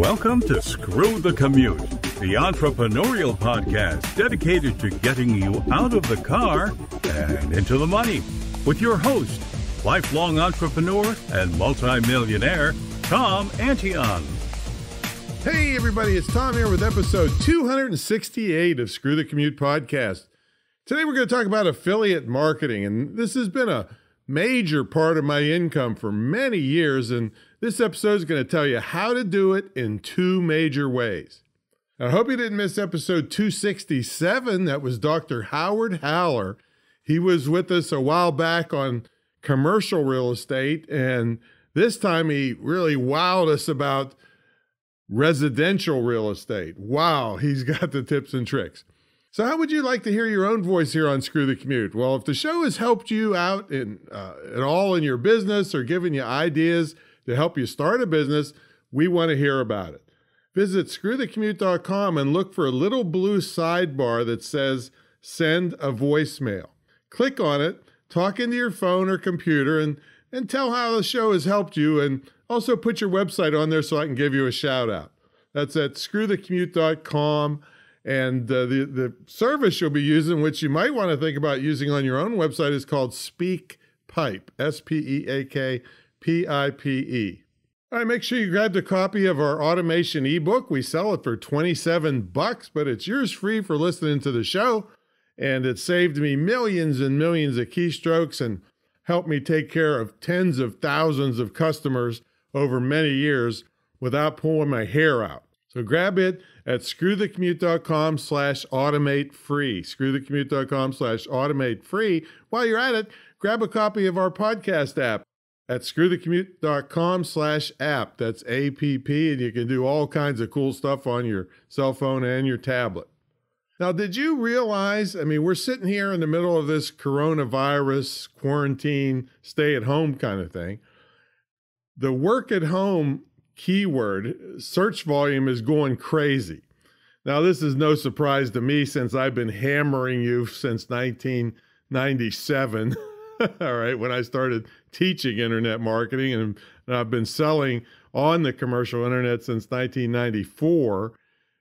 Welcome to Screw the Commute, the entrepreneurial podcast dedicated to getting you out of the car and into the money with your host, lifelong entrepreneur and multimillionaire, Tom Antion. Hey, everybody, it's Tom here with episode 268 of Screw the Commute podcast. Today, we're going to talk about affiliate marketing, and this has been a major part of my income for many years. And this episode is going to tell you how to do it in two major ways. I hope you didn't miss episode 267. That was Dr. Howard Haller. He was with us a while back on commercial real estate, and this time he really wowed us about residential real estate. Wow, he's got the tips and tricks. So, how would you like to hear your own voice here on Screw the Commute? Well, if the show has helped you out in, uh, at all in your business or given you ideas, to help you start a business, we want to hear about it. Visit screwthecommute.com and look for a little blue sidebar that says send a voicemail. Click on it, talk into your phone or computer, and, and tell how the show has helped you. And also put your website on there so I can give you a shout out. That's at screwthecommute.com. And uh, the, the service you'll be using, which you might want to think about using on your own website, is called SpeakPipe. S P E A K P I P E. All right, make sure you grab the copy of our automation ebook. We sell it for 27 bucks, but it's yours free for listening to the show. And it saved me millions and millions of keystrokes and helped me take care of tens of thousands of customers over many years without pulling my hair out. So grab it at screwthecommute.com slash automate free. Screwthecommute.com slash automate free. While you're at it, grab a copy of our podcast app at screwthecommute.com slash app. That's APP, and you can do all kinds of cool stuff on your cell phone and your tablet. Now, did you realize? I mean, we're sitting here in the middle of this coronavirus quarantine, stay at home kind of thing. The work at home keyword search volume is going crazy. Now, this is no surprise to me since I've been hammering you since 1997 all right, when I started teaching internet marketing, and, and I've been selling on the commercial internet since 1994.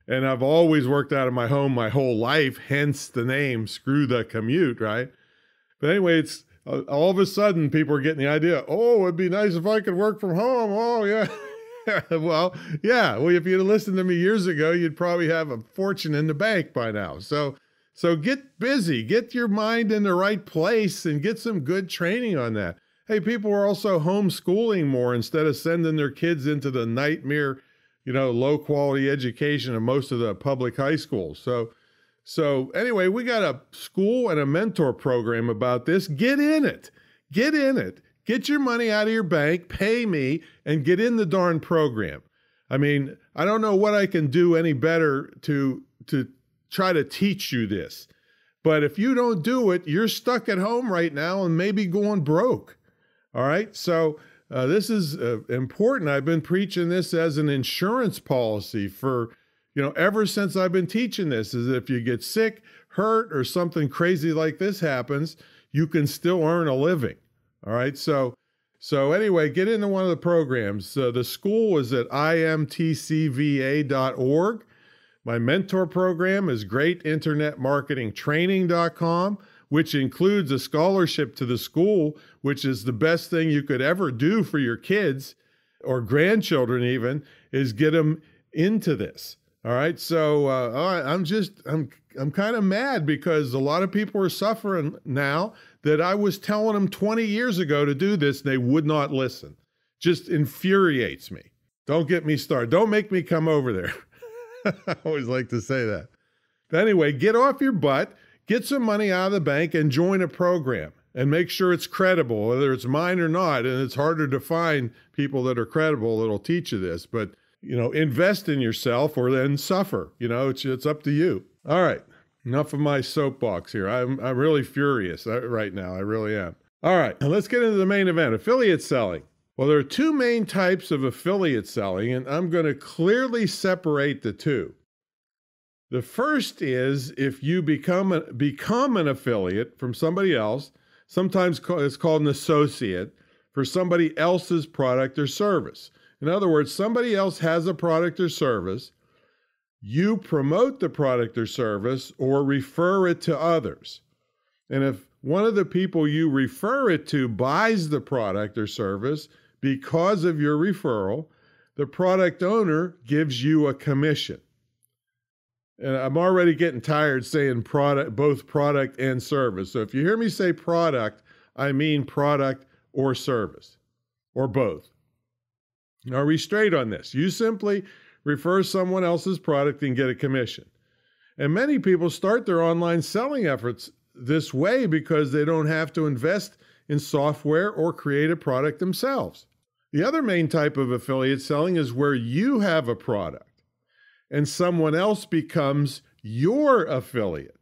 And I've always worked out of my home my whole life, hence the name Screw the Commute, right? But anyway, it's uh, all of a sudden people are getting the idea oh, it'd be nice if I could work from home. Oh, yeah. well, yeah. Well, if you'd listened to me years ago, you'd probably have a fortune in the bank by now. So, so get busy, get your mind in the right place, and get some good training on that. Hey, people are also homeschooling more instead of sending their kids into the nightmare, you know, low quality education of most of the public high schools. So, so anyway, we got a school and a mentor program about this. Get in it. Get in it. Get your money out of your bank, pay me, and get in the darn program. I mean, I don't know what I can do any better to to try to teach you this. But if you don't do it, you're stuck at home right now and maybe going broke. All right. So uh, this is uh, important. I've been preaching this as an insurance policy for, you know, ever since I've been teaching this is if you get sick, hurt, or something crazy like this happens, you can still earn a living. All right. So, so anyway, get into one of the programs. Uh, the school is at imtcva.org. My mentor program is greatinternetmarketingtraining.com, which includes a scholarship to the school, which is the best thing you could ever do for your kids or grandchildren, even, is get them into this. All right. So uh, all right, I'm just I'm I'm kind of mad because a lot of people are suffering now that I was telling them 20 years ago to do this. They would not listen. Just infuriates me. Don't get me started. Don't make me come over there. I always like to say that. But anyway, get off your butt, get some money out of the bank, and join a program and make sure it's credible, whether it's mine or not. And it's harder to find people that are credible that'll teach you this. But, you know, invest in yourself or then suffer. You know, it's, it's up to you. All right. Enough of my soapbox here. I'm, I'm really furious uh, right now. I really am. All right. Now let's get into the main event affiliate selling. Well, there are two main types of affiliate selling, and I'm going to clearly separate the two. The first is if you become, a, become an affiliate from somebody else, sometimes it's called an associate, for somebody else's product or service. In other words, somebody else has a product or service, you promote the product or service or refer it to others. And if one of the people you refer it to buys the product or service, because of your referral, the product owner gives you a commission. And I'm already getting tired saying product, both product and service. So if you hear me say product, I mean product or service or both. Are we straight on this? You simply refer someone else's product and get a commission. And many people start their online selling efforts this way because they don't have to invest in software or create a product themselves. The other main type of affiliate selling is where you have a product and someone else becomes your affiliate.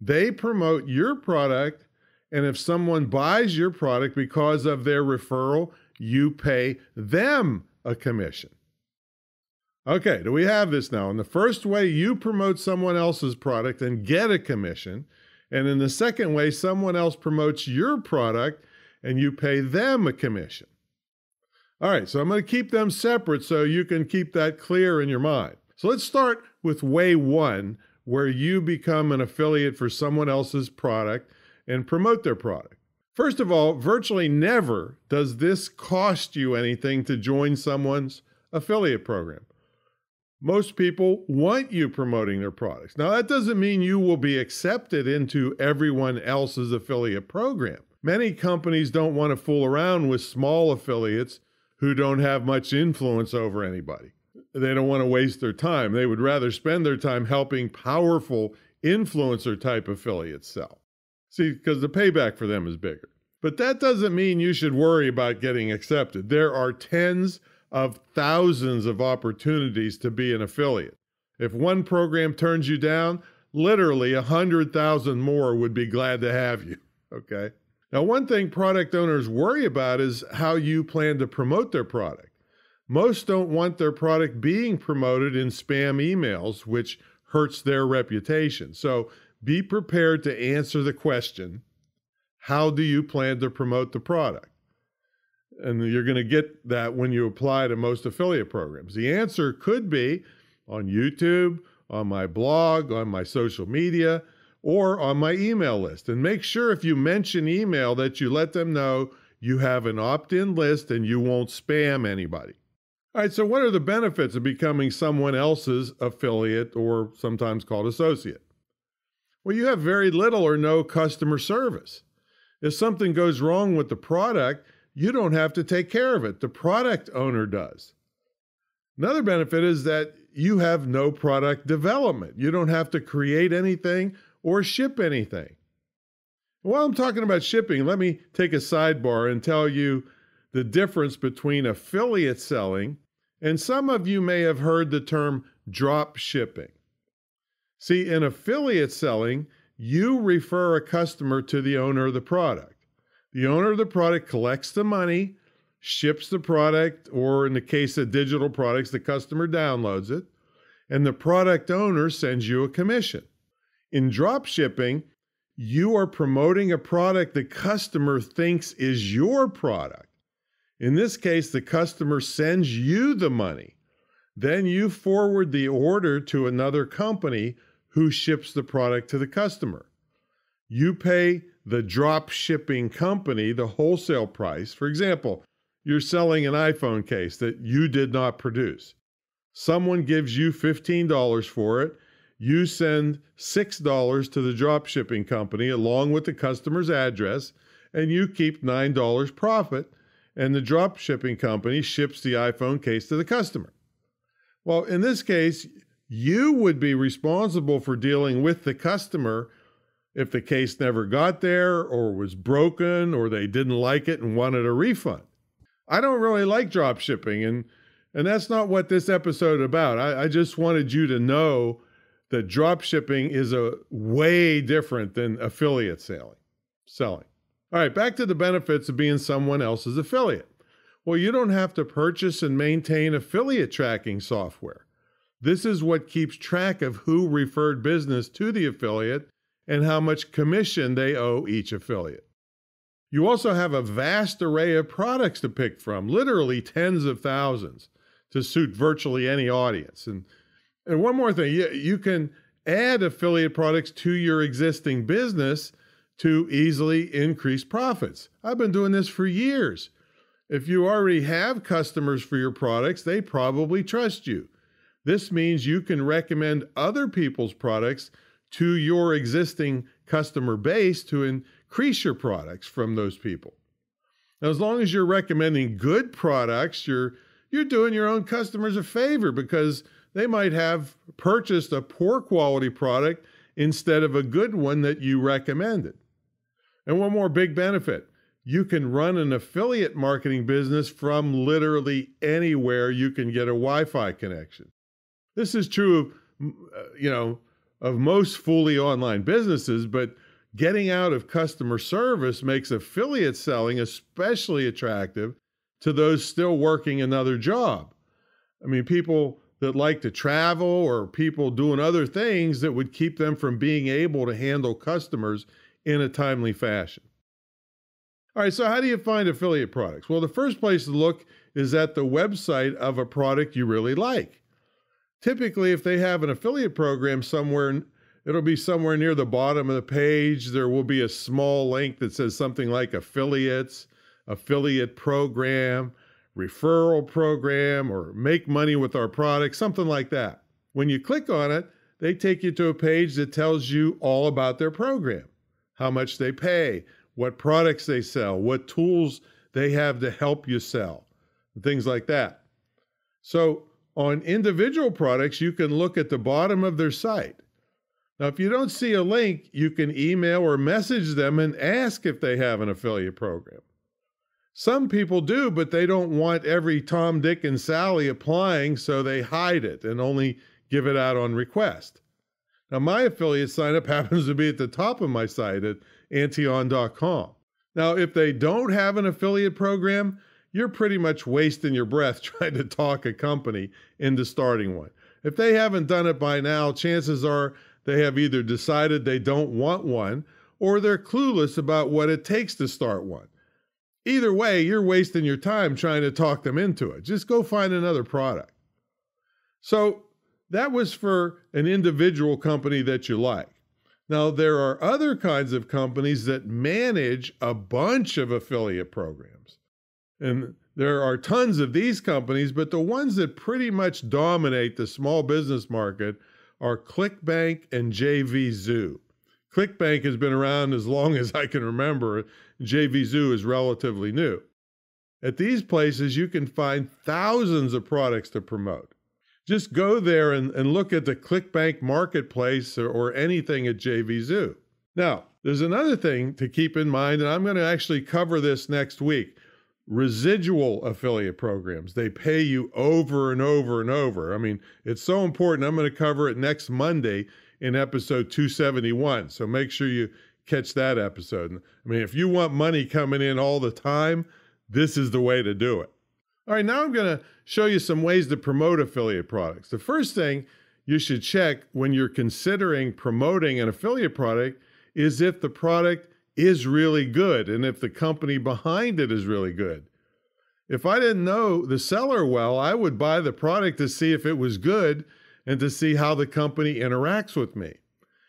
They promote your product, and if someone buys your product because of their referral, you pay them a commission. Okay, do we have this now? In the first way, you promote someone else's product and get a commission. And in the second way, someone else promotes your product and you pay them a commission. All right, so I'm going to keep them separate so you can keep that clear in your mind. So let's start with way one, where you become an affiliate for someone else's product and promote their product. First of all, virtually never does this cost you anything to join someone's affiliate program. Most people want you promoting their products. Now, that doesn't mean you will be accepted into everyone else's affiliate program. Many companies don't want to fool around with small affiliates who don't have much influence over anybody. They don't want to waste their time. They would rather spend their time helping powerful influencer type affiliates sell. See, because the payback for them is bigger. But that doesn't mean you should worry about getting accepted. There are tens of thousands of opportunities to be an affiliate. If one program turns you down, literally a 100,000 more would be glad to have you. Okay. Now, one thing product owners worry about is how you plan to promote their product. Most don't want their product being promoted in spam emails, which hurts their reputation. So be prepared to answer the question How do you plan to promote the product? And you're going to get that when you apply to most affiliate programs. The answer could be on YouTube, on my blog, on my social media or on my email list. And make sure if you mention email that you let them know you have an opt in list and you won't spam anybody. All right, so what are the benefits of becoming someone else's affiliate or sometimes called associate? Well, you have very little or no customer service. If something goes wrong with the product, you don't have to take care of it. The product owner does. Another benefit is that you have no product development. You don't have to create anything or ship anything. While I'm talking about shipping, let me take a sidebar and tell you the difference between affiliate selling and some of you may have heard the term drop shipping. See, in affiliate selling, you refer a customer to the owner of the product. The owner of the product collects the money, ships the product, or in the case of digital products, the customer downloads it, and the product owner sends you a commission. In drop shipping, you are promoting a product the customer thinks is your product. In this case, the customer sends you the money. Then you forward the order to another company who ships the product to the customer. You pay the drop shipping company the wholesale price. For example, you're selling an iPhone case that you did not produce. Someone gives you $15 for it you send $6 to the drop shipping company along with the customer's address, and you keep $9 profit, and the drop shipping company ships the iPhone case to the customer. Well, in this case, you would be responsible for dealing with the customer if the case never got there or was broken or they didn't like it and wanted a refund. I don't really like drop shipping and and that's not what this episode about. I, I just wanted you to know that drop shipping is a way different than affiliate selling. Selling. All right, back to the benefits of being someone else's affiliate. Well, you don't have to purchase and maintain affiliate tracking software. This is what keeps track of who referred business to the affiliate and how much commission they owe each affiliate. You also have a vast array of products to pick from, literally tens of thousands, to suit virtually any audience. And and one more thing, you, you can add affiliate products to your existing business to easily increase profits. I've been doing this for years. If you already have customers for your products, they probably trust you. This means you can recommend other people's products to your existing customer base to increase your products from those people. Now, as long as you're recommending good products, you're you're doing your own customers a favor because they might have purchased a poor quality product instead of a good one that you recommended. And one more big benefit you can run an affiliate marketing business from literally anywhere you can get a Wi-Fi connection. This is true of uh, you know of most fully online businesses, but getting out of customer service makes affiliate selling especially attractive to those still working another job. I mean, people that like to travel or people doing other things that would keep them from being able to handle customers in a timely fashion. All right, so how do you find affiliate products? Well, the first place to look is at the website of a product you really like. Typically, if they have an affiliate program somewhere, it'll be somewhere near the bottom of the page. There will be a small link that says something like affiliates, affiliate program, referral program or make money with our product, something like that. When you click on it, they take you to a page that tells you all about their program, how much they pay, what products they sell, what tools they have to help you sell, things like that. So, on individual products, you can look at the bottom of their site. Now, if you don't see a link, you can email or message them and ask if they have an affiliate program. Some people do, but they don't want every Tom, Dick, and Sally applying, so they hide it and only give it out on request. Now, my affiliate sign up happens to be at the top of my site at antion.com. Now, if they don't have an affiliate program, you're pretty much wasting your breath trying to talk a company into starting one. If they haven't done it by now, chances are they have either decided they don't want one or they're clueless about what it takes to start one. Either way, you're wasting your time trying to talk them into it. Just go find another product. So that was for an individual company that you like. Now, there are other kinds of companies that manage a bunch of affiliate programs. And there are tons of these companies, but the ones that pretty much dominate the small business market are ClickBank and JVZoo. ClickBank has been around as long as I can remember. JVZoo is relatively new. At these places, you can find thousands of products to promote. Just go there and, and look at the ClickBank marketplace or, or anything at JVZoo. Now, there's another thing to keep in mind, and I'm going to actually cover this next week residual affiliate programs. They pay you over and over and over. I mean, it's so important. I'm going to cover it next Monday in episode 271. So make sure you catch that episode. I mean, if you want money coming in all the time, this is the way to do it. All right, now I'm going to show you some ways to promote affiliate products. The first thing you should check when you're considering promoting an affiliate product is if the product is really good and if the company behind it is really good. If I didn't know the seller well, I would buy the product to see if it was good and to see how the company interacts with me.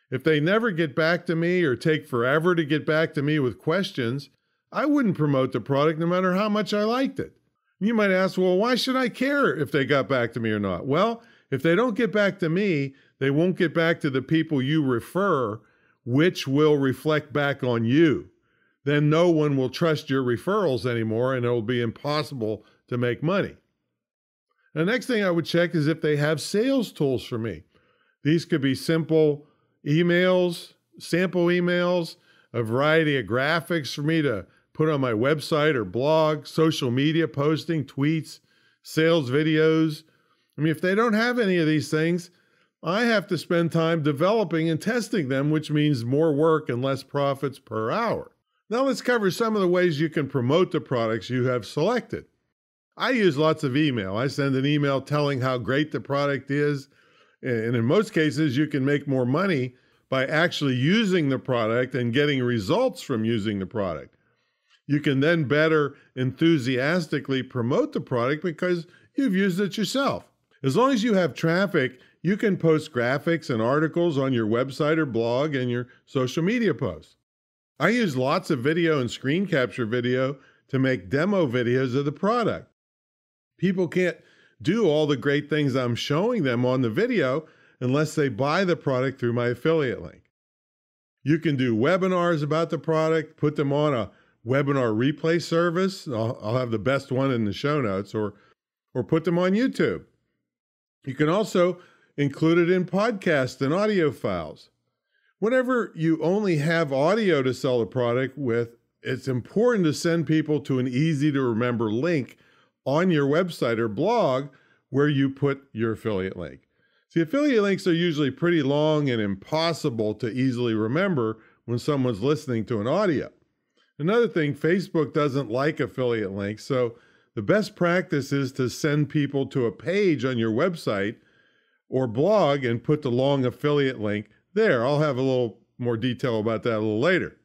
If they never get back to me or take forever to get back to me with questions, I wouldn't promote the product no matter how much I liked it. You might ask, well, why should I care if they got back to me or not? Well, if they don't get back to me, they won't get back to the people you refer, which will reflect back on you. Then no one will trust your referrals anymore and it will be impossible to make money. The next thing I would check is if they have sales tools for me. These could be simple emails, sample emails, a variety of graphics for me to put on my website or blog, social media posting, tweets, sales videos. I mean, if they don't have any of these things, I have to spend time developing and testing them, which means more work and less profits per hour. Now, let's cover some of the ways you can promote the products you have selected. I use lots of email. I send an email telling how great the product is, and in most cases, you can make more money by actually using the product and getting results from using the product. You can then better enthusiastically promote the product because you've used it yourself. As long as you have traffic, you can post graphics and articles on your website or blog and your social media posts. I use lots of video and screen capture video to make demo videos of the product. People can't do all the great things I'm showing them on the video unless they buy the product through my affiliate link. You can do webinars about the product, put them on a webinar replay service. I'll, I'll have the best one in the show notes or or put them on YouTube. You can also include it in podcasts and audio files. Whenever you only have audio to sell a product with, it's important to send people to an easy to remember link on your website or blog where you put your affiliate link. See, affiliate links are usually pretty long and impossible to easily remember when someone's listening to an audio. Another thing, Facebook doesn't like affiliate links, so the best practice is to send people to a page on your website or blog and put the long affiliate link there. I'll have a little more detail about that a little later.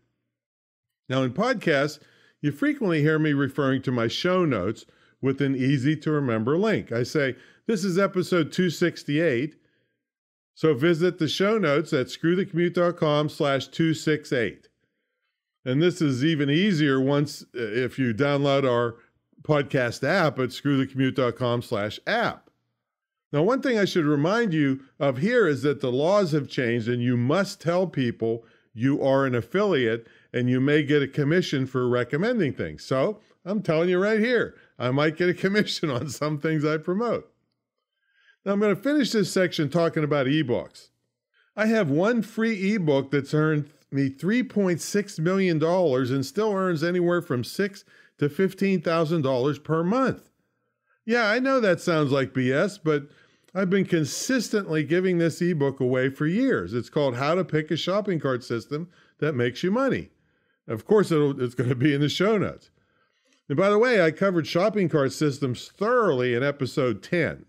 Now, in podcasts, you frequently hear me referring to my show notes, with an easy to remember link. I say, This is episode 268. So visit the show notes at screwthecommute.com slash 268. And this is even easier once uh, if you download our podcast app at screwthecommute.com slash app. Now, one thing I should remind you of here is that the laws have changed, and you must tell people you are an affiliate and you may get a commission for recommending things. So I'm telling you right here I might get a commission on some things I promote. Now I'm going to finish this section talking about ebooks. I have one free ebook that's earned me $3.6 million and still earns anywhere from six to $15,000 per month. Yeah, I know that sounds like BS, but I've been consistently giving this ebook away for years. It's called How to Pick a Shopping Cart System That Makes You Money. Of course, it's going to be in the show notes. And by the way, I covered shopping cart systems thoroughly in episode 10.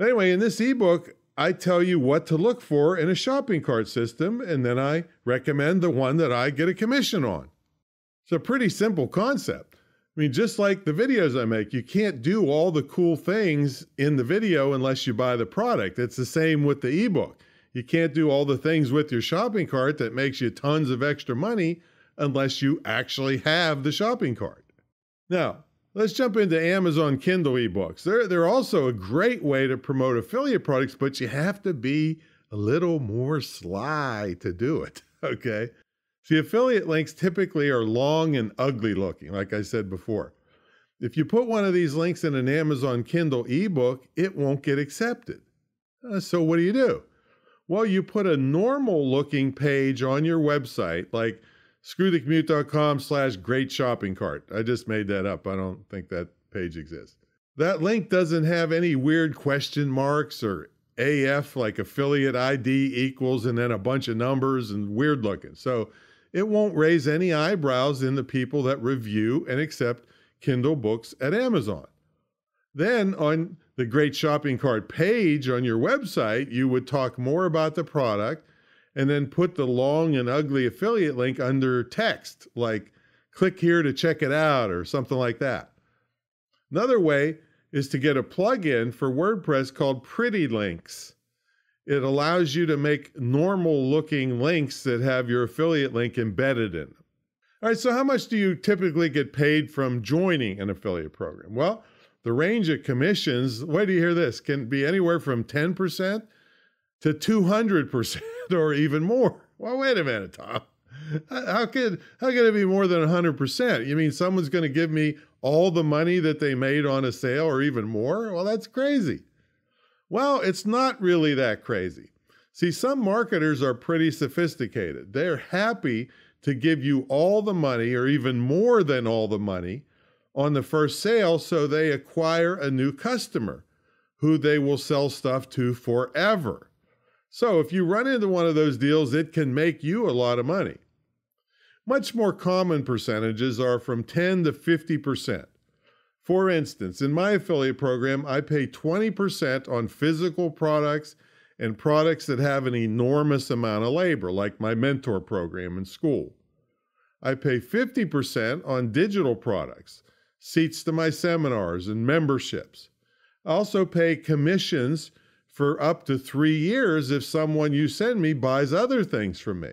Anyway, in this ebook, I tell you what to look for in a shopping cart system, and then I recommend the one that I get a commission on. It's a pretty simple concept. I mean, just like the videos I make, you can't do all the cool things in the video unless you buy the product. It's the same with the ebook. You can't do all the things with your shopping cart that makes you tons of extra money unless you actually have the shopping cart. Now, let's jump into Amazon Kindle ebooks. They're, they're also a great way to promote affiliate products, but you have to be a little more sly to do it. Okay. The affiliate links typically are long and ugly looking, like I said before. If you put one of these links in an Amazon Kindle ebook, it won't get accepted. Uh, so, what do you do? Well, you put a normal looking page on your website, like screwthecommute.com slash great shopping cart. I just made that up. I don't think that page exists. That link doesn't have any weird question marks or AF like affiliate ID equals and then a bunch of numbers and weird looking. So it won't raise any eyebrows in the people that review and accept Kindle books at Amazon. Then on the great shopping cart page on your website, you would talk more about the product and then put the long and ugly affiliate link under text, like click here to check it out or something like that. Another way is to get a plugin for WordPress called Pretty Links. It allows you to make normal looking links that have your affiliate link embedded in them. All right, so how much do you typically get paid from joining an affiliate program? Well, the range of commissions, wait do you hear this, can be anywhere from 10% to 200%. or even more. Well, wait a minute, Tom. How could how could it be more than 100%? You mean someone's going to give me all the money that they made on a sale or even more? Well, that's crazy. Well, it's not really that crazy. See, some marketers are pretty sophisticated. They're happy to give you all the money or even more than all the money on the first sale so they acquire a new customer who they will sell stuff to forever. So if you run into one of those deals, it can make you a lot of money. Much more common percentages are from 10 to 50%. For instance, in my affiliate program, I pay 20% on physical products and products that have an enormous amount of labor, like my mentor program in school. I pay 50% on digital products, seats to my seminars, and memberships. I also pay commissions for up to three years if someone you send me buys other things from me.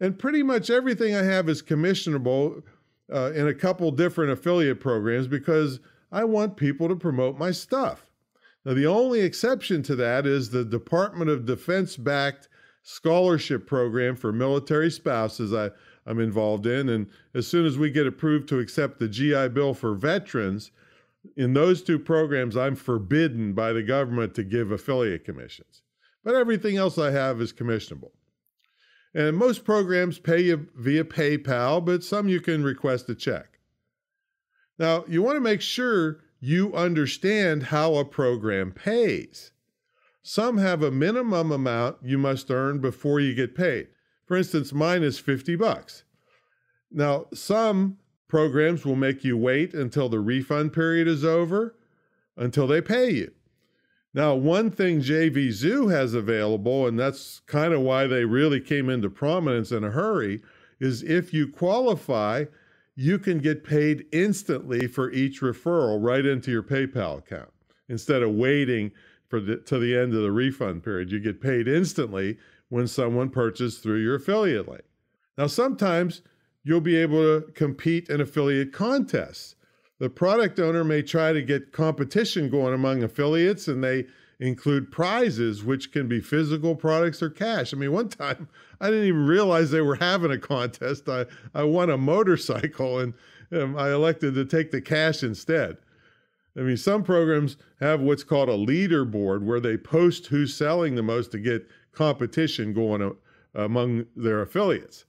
And pretty much everything I have is commissionable uh, in a couple different affiliate programs because I want people to promote my stuff. Now, the only exception to that is the Department of Defense backed scholarship program for military spouses I, I'm involved in. And as soon as we get approved to accept the GI Bill for veterans, in those two programs, I'm forbidden by the government to give affiliate commissions, but everything else I have is commissionable. And most programs pay you via PayPal, but some you can request a check. Now, you want to make sure you understand how a program pays. Some have a minimum amount you must earn before you get paid. For instance, mine is 50 bucks. Now, some Programs will make you wait until the refund period is over until they pay you. Now, one thing JVZoo has available, and that's kind of why they really came into prominence in a hurry, is if you qualify, you can get paid instantly for each referral right into your PayPal account instead of waiting for the, to the end of the refund period. You get paid instantly when someone purchases through your affiliate link. Now, sometimes you'll be able to compete in affiliate contests. The product owner may try to get competition going among affiliates, and they include prizes, which can be physical products or cash. I mean, one time I didn't even realize they were having a contest. I, I won a motorcycle and um, I elected to take the cash instead. I mean, some programs have what's called a leaderboard where they post who's selling the most to get competition going uh, among their affiliates.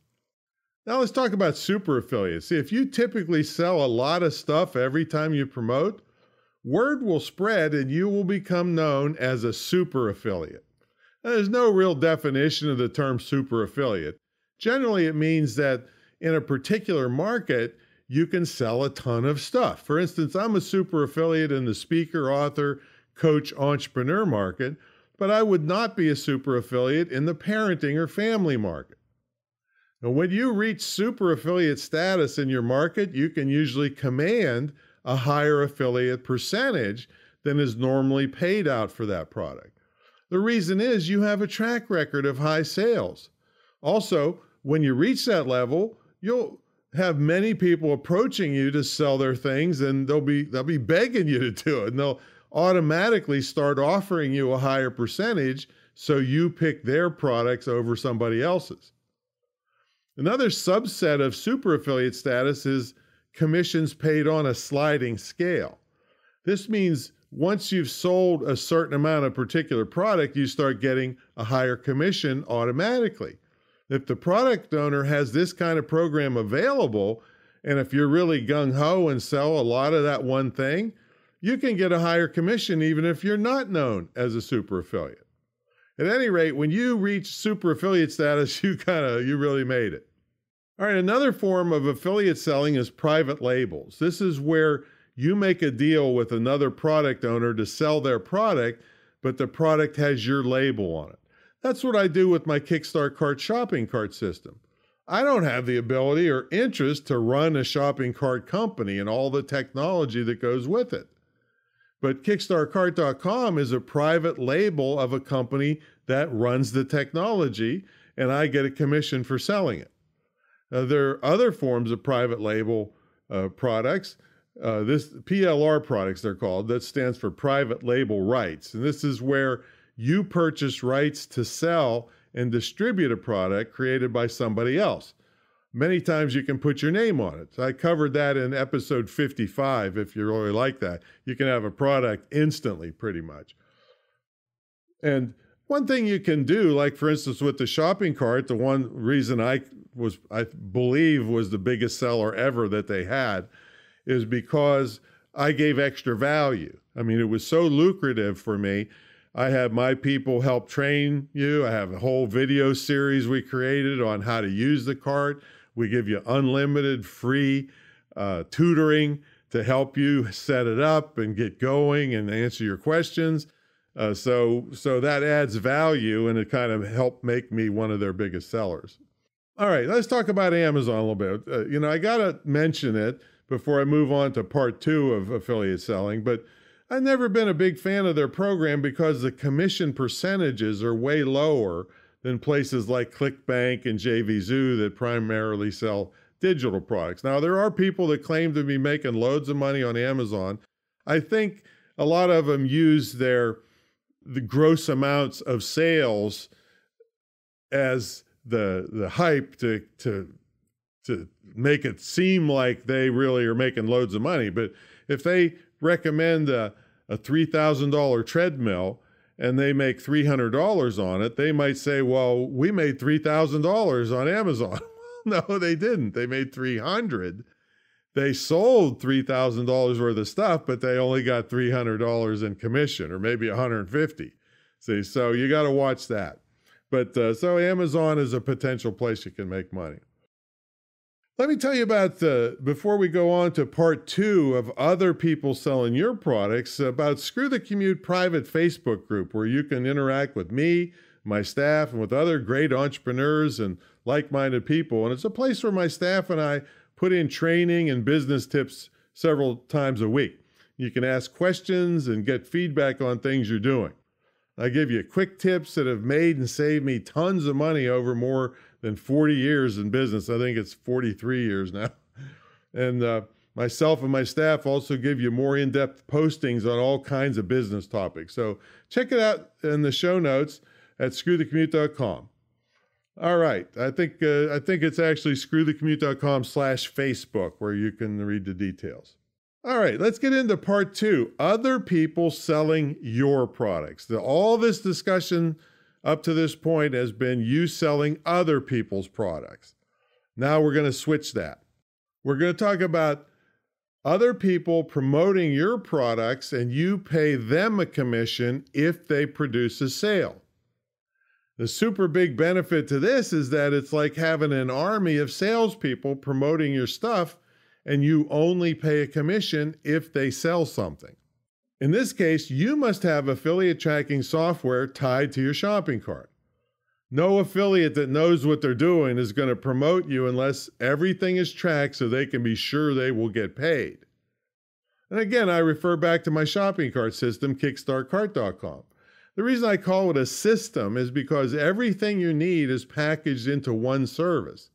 Now let's talk about super affiliates. See, if you typically sell a lot of stuff every time you promote, word will spread and you will become known as a super affiliate. Now, there's no real definition of the term super affiliate. Generally, it means that in a particular market, you can sell a ton of stuff. For instance, I'm a super affiliate in the speaker, author, coach, entrepreneur market, but I would not be a super affiliate in the parenting or family market. And when you reach super affiliate status in your market, you can usually command a higher affiliate percentage than is normally paid out for that product. The reason is you have a track record of high sales. Also, when you reach that level, you'll have many people approaching you to sell their things and they'll be they'll be begging you to do it and they'll automatically start offering you a higher percentage so you pick their products over somebody else's. Another subset of super affiliate status is commissions paid on a sliding scale. This means once you've sold a certain amount of particular product, you start getting a higher commission automatically. If the product owner has this kind of program available, and if you're really gung ho and sell a lot of that one thing, you can get a higher commission even if you're not known as a super affiliate. At any rate, when you reach super affiliate status, you kind of you really made it. All right, another form of affiliate selling is private labels. This is where you make a deal with another product owner to sell their product, but the product has your label on it. That's what I do with my Kickstart Cart shopping cart system. I don't have the ability or interest to run a shopping cart company and all the technology that goes with it. But KickstartCart.com is a private label of a company that runs the technology, and I get a commission for selling it. Uh, there are other forms of private label uh, products. Uh, this PLR products they're called. That stands for private label rights, and this is where you purchase rights to sell and distribute a product created by somebody else many times you can put your name on it. So I covered that in episode 55. If you really like that, you can have a product instantly, pretty much. And one thing you can do, like for instance with the shopping cart, the one reason I was, I believe, was the biggest seller ever that they had, is because I gave extra value. I mean, it was so lucrative for me. I have my people help train you. I have a whole video series we created on how to use the cart. We give you unlimited free uh, tutoring to help you set it up and get going and answer your questions. Uh, so so that adds value and it kind of helped make me one of their biggest sellers. All right, let's talk about Amazon a little bit. Uh, you know, I gotta mention it before I move on to part two of affiliate selling, but I've never been a big fan of their program because the commission percentages are way lower than places like ClickBank and JVZoo that primarily sell digital products. Now, there are people that claim to be making loads of money on Amazon. I think a lot of them use their the gross amounts of sales as the the hype to to to make it seem like they really are making loads of money. But if they recommend a, a $3,000 treadmill and they make $300 on it, they might say, well, we made $3,000 on Amazon. no, they didn't. They made 300. They sold $3,000 worth of stuff, but they only got $300 in commission or maybe 150. See, so you got to watch that. But uh, so Amazon is a potential place you can make money. Let me tell you about the before we go on to part two of other people selling your products about Screw the Commute private Facebook group where you can interact with me, my staff, and with other great entrepreneurs and like minded people. And it's a place where my staff and I put in training and business tips several times a week. You can ask questions and get feedback on things you're doing. I give you quick tips that have made and saved me tons of money over more been 40 years in business. I think it's 43 years now. And uh, myself and my staff also give you more in depth postings on all kinds of business topics. So check it out in the show notes at screwthecommute.com. All right, I think uh, I think it's actually screwthecommute.com/facebook slash where you can read the details. All right, let's get into part two: other people selling your products. The, all this discussion up to this point has been you selling other people's products. Now we're going to switch that. We're going to talk about other people promoting your products and you pay them a commission if they produce a sale. The super big benefit to this is that it's like having an army of salespeople promoting your stuff, and you only pay a commission if they sell something. In this case, you must have affiliate tracking software tied to your shopping cart. No affiliate that knows what they're doing is going to promote you unless everything is tracked so they can be sure they will get paid. And again, I refer back to my shopping cart system, kickstartcart.com. The reason I call it a system is because everything you need is packaged into one service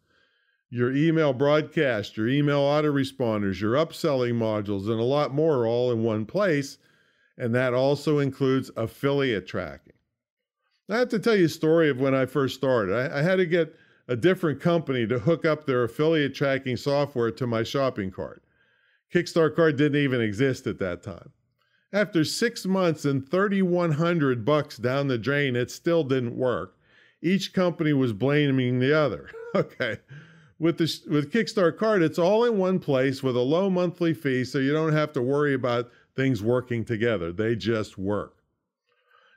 your email broadcast, your email autoresponders, your upselling modules, and a lot more all in one place and that also includes affiliate tracking. I have to tell you a story of when I first started. I, I had to get a different company to hook up their affiliate tracking software to my shopping cart. Kickstart card didn't even exist at that time. After six months and 3,100 bucks down the drain, it still didn't work. Each company was blaming the other. okay. With, the, with Kickstart Card, it's all in one place with a low monthly fee, so you don't have to worry about things working together. They just work.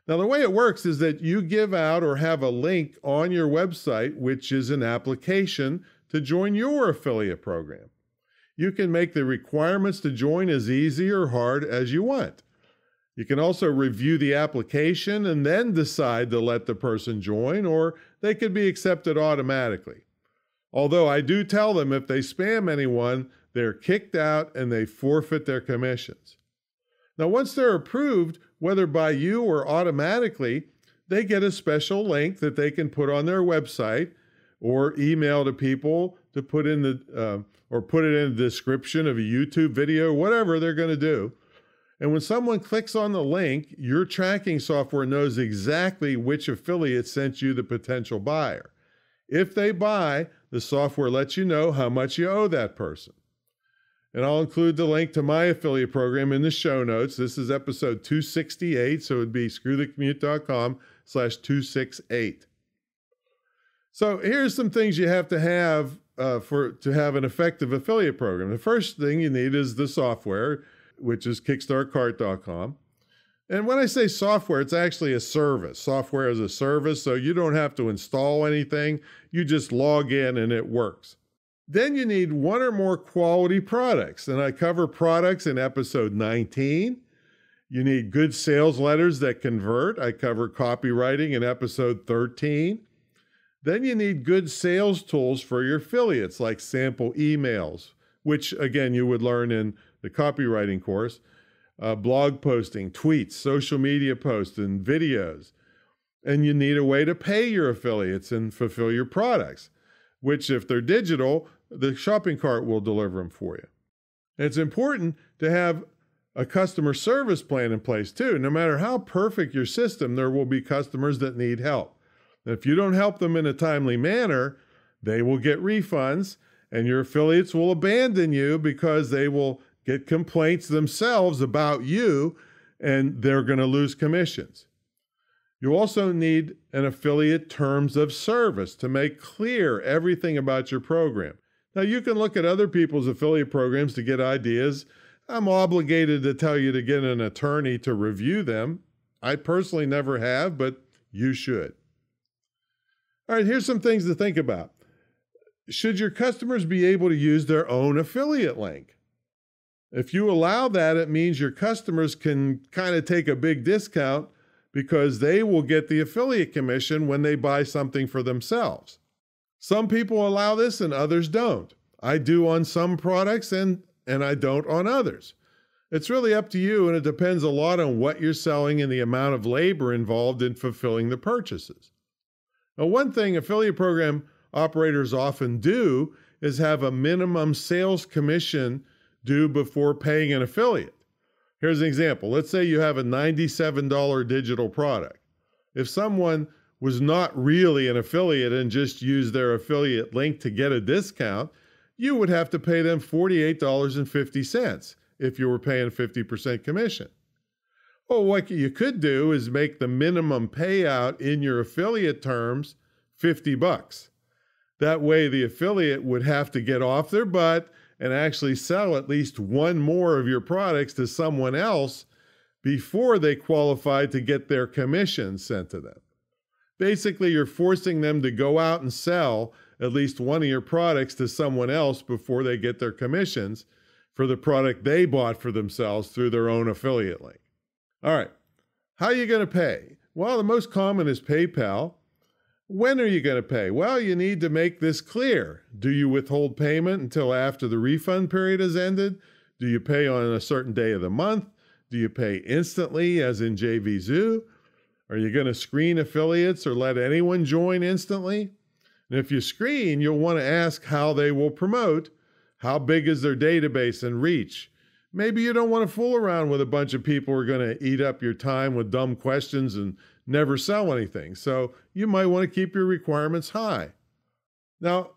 Now, the way it works is that you give out or have a link on your website, which is an application to join your affiliate program. You can make the requirements to join as easy or hard as you want. You can also review the application and then decide to let the person join, or they could be accepted automatically. Although I do tell them if they spam anyone, they're kicked out and they forfeit their commissions. Now, once they're approved, whether by you or automatically, they get a special link that they can put on their website or email to people to put in the uh, or put it in the description of a YouTube video, whatever they're going to do. And when someone clicks on the link, your tracking software knows exactly which affiliate sent you the potential buyer. If they buy, the software lets you know how much you owe that person. And I'll include the link to my affiliate program in the show notes. This is episode 268, so it would be screwthecommute.com slash 268. So here's some things you have to have uh, for to have an effective affiliate program. The first thing you need is the software, which is kickstartcart.com. And when I say software, it's actually a service. Software as a service, so you don't have to install anything. You just log in and it works. Then you need one or more quality products. And I cover products in episode 19. You need good sales letters that convert. I cover copywriting in episode 13. Then you need good sales tools for your affiliates, like sample emails, which again you would learn in the copywriting course, uh, blog posting, tweets, social media posts, and videos. And you need a way to pay your affiliates and fulfill your products, which, if they're digital, the shopping cart will deliver them for you. And it's important to have a customer service plan in place too. No matter how perfect your system, there will be customers that need help. And if you don't help them in a timely manner, they will get refunds and your affiliates will abandon you because they will get complaints themselves about you and they're going to lose commissions. You also need an affiliate terms of service to make clear everything about your program. Now, you can look at other people's affiliate programs to get ideas. I'm obligated to tell you to get an attorney to review them. I personally never have, but you should. All right, here's some things to think about. Should your customers be able to use their own affiliate link? If you allow that, it means your customers can kind of take a big discount because they will get the affiliate commission when they buy something for themselves. Some people allow this and others don't. I do on some products and, and I don't on others. It's really up to you, and it depends a lot on what you're selling and the amount of labor involved in fulfilling the purchases. Now, one thing affiliate program operators often do is have a minimum sales commission due before paying an affiliate. Here's an example let's say you have a $97 digital product. If someone was not really an affiliate and just used their affiliate link to get a discount, you would have to pay them $48.50 if you were paying 50% commission. Well, what you could do is make the minimum payout in your affiliate terms 50 bucks. That way, the affiliate would have to get off their butt and actually sell at least one more of your products to someone else before they qualify to get their commission sent to them. Basically, you're forcing them to go out and sell at least one of your products to someone else before they get their commissions for the product they bought for themselves through their own affiliate link. All right, how are you going to pay? Well, the most common is PayPal. When are you going to pay? Well, you need to make this clear. Do you withhold payment until after the refund period has ended? Do you pay on a certain day of the month? Do you pay instantly, as in JVZoo? Are you going to screen affiliates or let anyone join instantly? And if you screen, you'll want to ask how they will promote, how big is their database and reach. Maybe you don't want to fool around with a bunch of people who are going to eat up your time with dumb questions and never sell anything. So you might want to keep your requirements high. Now,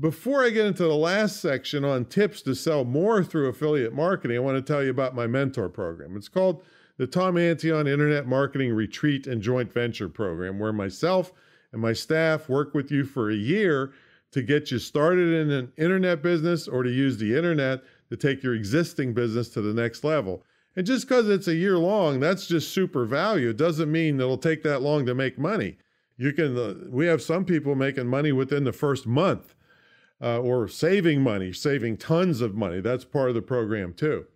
before I get into the last section on tips to sell more through affiliate marketing, I want to tell you about my mentor program. It's called the Tom Antion Internet Marketing Retreat and Joint Venture Program, where myself and my staff work with you for a year to get you started in an internet business or to use the internet to take your existing business to the next level. And just because it's a year long, that's just super value. It doesn't mean it'll take that long to make money. You can, uh, we have some people making money within the first month uh, or saving money, saving tons of money. That's part of the program too.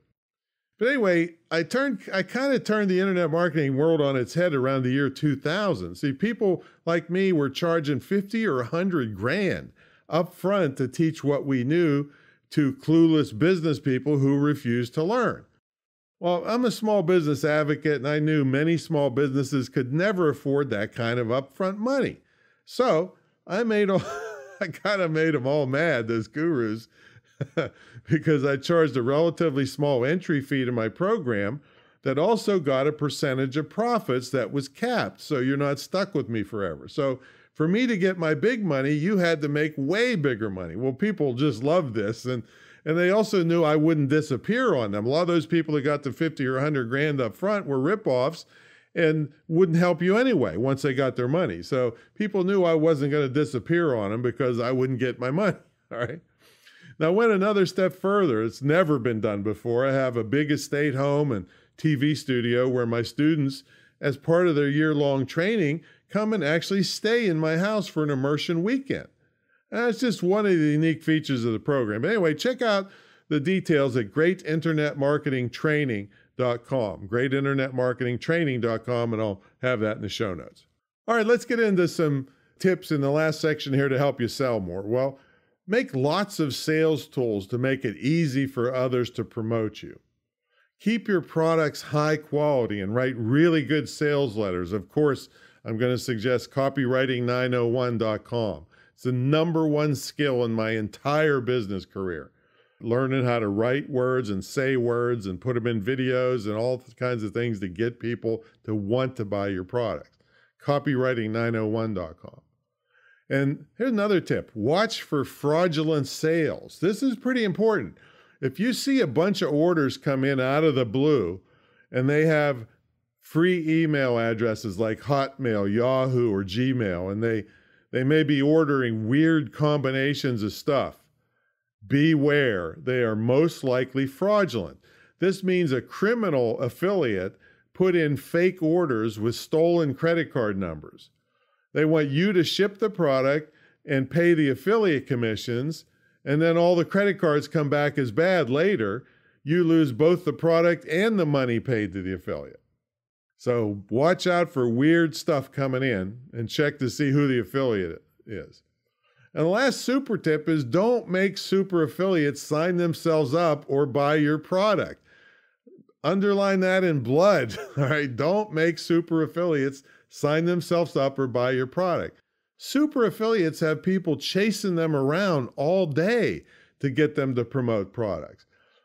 But anyway, I turned I kind of turned the internet marketing world on its head around the year 2000. See, people like me were charging 50 or 100 grand up front to teach what we knew to clueless business people who refused to learn. Well, I'm a small business advocate and I knew many small businesses could never afford that kind of upfront money. So, I made all, I kind of made them all mad those gurus because I charged a relatively small entry fee to my program that also got a percentage of profits that was capped. So you're not stuck with me forever. So for me to get my big money, you had to make way bigger money. Well, people just loved this. And and they also knew I wouldn't disappear on them. A lot of those people that got the 50 or 100 grand up front were ripoffs and wouldn't help you anyway once they got their money. So people knew I wasn't going to disappear on them because I wouldn't get my money. All right. Now, I went another step further. It's never been done before. I have a big estate home and TV studio where my students, as part of their year long training, come and actually stay in my house for an immersion weekend. That's just one of the unique features of the program. But anyway, check out the details at greatinternetmarketingtraining.com, greatinternetmarketingtraining.com, and I'll have that in the show notes. All right, let's get into some tips in the last section here to help you sell more. Well, Make lots of sales tools to make it easy for others to promote you. Keep your products high quality and write really good sales letters. Of course, I'm going to suggest copywriting901.com. It's the number one skill in my entire business career. Learning how to write words and say words and put them in videos and all kinds of things to get people to want to buy your products. Copywriting901.com. And here's another tip watch for fraudulent sales. This is pretty important. If you see a bunch of orders come in out of the blue and they have free email addresses like Hotmail, Yahoo, or Gmail, and they, they may be ordering weird combinations of stuff, beware, they are most likely fraudulent. This means a criminal affiliate put in fake orders with stolen credit card numbers. They want you to ship the product and pay the affiliate commissions, and then all the credit cards come back as bad later. You lose both the product and the money paid to the affiliate. So watch out for weird stuff coming in and check to see who the affiliate is. And the last super tip is don't make super affiliates sign themselves up or buy your product underline that in blood. All right, don't make super affiliates sign themselves up or buy your product. Super affiliates have people chasing them around all day to get them to promote products.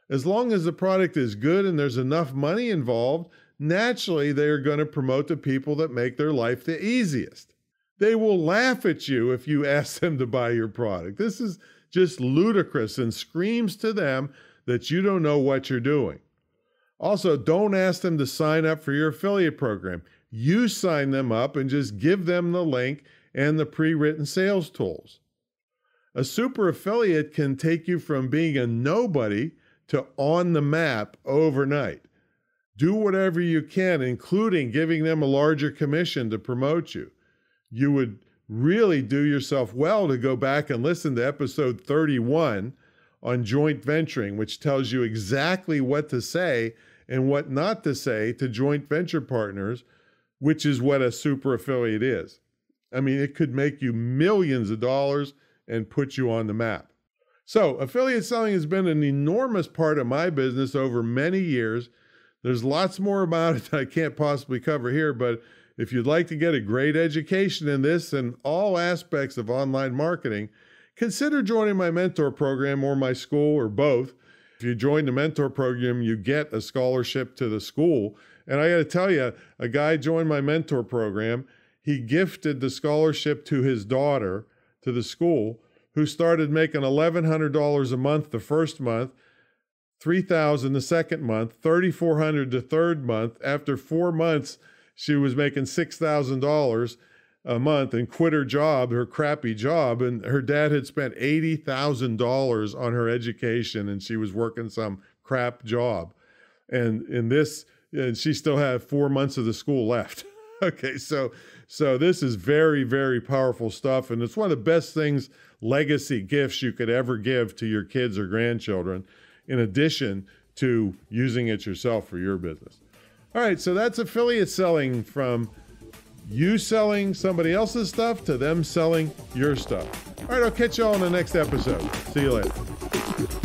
As long as the product is good and there's enough money involved, naturally they are going to promote the people that make their life the easiest. They will laugh at you if you ask them to buy your product. This is just ludicrous and screams to them that you don't know what you're doing. Also, don't ask them to sign up for your affiliate program. You sign them up and just give them the link and the pre written sales tools. A super affiliate can take you from being a nobody to on the map overnight. Do whatever you can, including giving them a larger commission to promote you. You would really do yourself well to go back and listen to episode 31 on joint venturing, which tells you exactly what to say and what not to say to joint venture partners, which is what a super affiliate is. I mean, it could make you millions of dollars and put you on the map. So, affiliate selling has been an enormous part of my business over many years. There's lots more about it that I can't possibly cover here, but if you'd like to get a great education in this and all aspects of online marketing, consider joining my mentor program or my school or both. If you join the mentor program, you get a scholarship to the school. And I got to tell you, a guy joined my mentor program. He gifted the scholarship to his daughter, to the school, who started making $1,100 a month the first month, 3000 dollars the second month, 3400 dollars the third month. After four months, she was making $6,000 a month and quit her job, her crappy job. And her dad had spent $80,000 on her education and she was working some crap job. And in this, and she still had four months of the school left. okay. So, so this is very, very powerful stuff. And it's one of the best things, legacy gifts you could ever give to your kids or grandchildren, in addition to using it yourself for your business. All right. So that's affiliate selling from you selling somebody else's stuff to them selling your stuff. All right, I'll catch y'all in the next episode. See you later.